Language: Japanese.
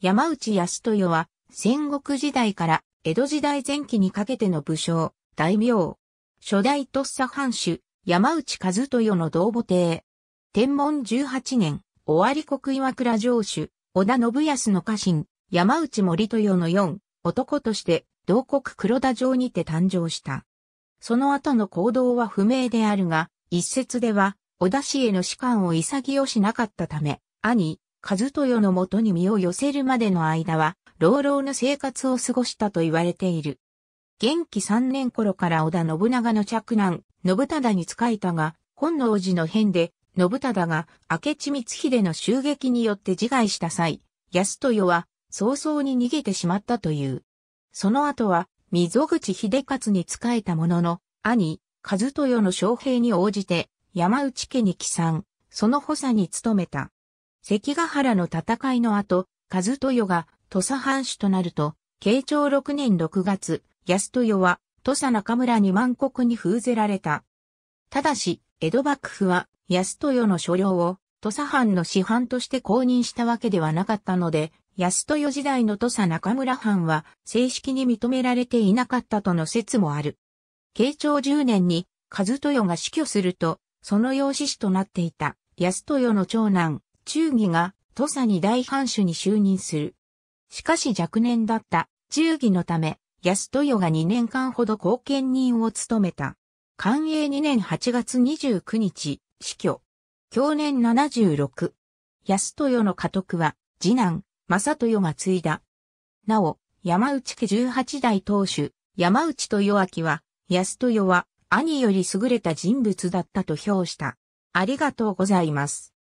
山内康豊は、戦国時代から江戸時代前期にかけての武将、大名。初代とっさ藩主、山内和豊の同母邸。天文18年、尾張国岩倉城主、織田信康の家臣、山内森豊の四、男として、同国黒田城にて誕生した。その後の行動は不明であるが、一説では、織田氏への士官を潔しなかったため、兄、和豊のもとに身を寄せるまでの間は、老老の生活を過ごしたと言われている。元気三年頃から織田信長の嫡男、信忠に仕えたが、本能寺の変で、信忠が明智光秀の襲撃によって自害した際、安豊は早々に逃げてしまったという。その後は、溝口秀勝に仕えたものの、兄、和豊の将兵に応じて、山内家に帰参、その補佐に努めた。関ヶ原の戦いの後、和豊が土佐藩主となると、慶長6年6月、安豊は土佐中村に万国に封ぜられた。ただし、江戸幕府は安豊の所領を土佐藩の師範として公認したわけではなかったので、安豊時代の土佐中村藩は正式に認められていなかったとの説もある。慶長10年に和豊が死去すると、その養子子となっていた安豊の長男、忠義が土佐に大藩主に就任する。しかし若年だった忠義のため、安豊が2年間ほど後見人を務めた。寛永2年8月29日、死去。享年76。安豊の家督は、次男、正豊が継いだ。なお、山内家18代当主、山内豊明は、安豊は、兄より優れた人物だったと評した。ありがとうございます。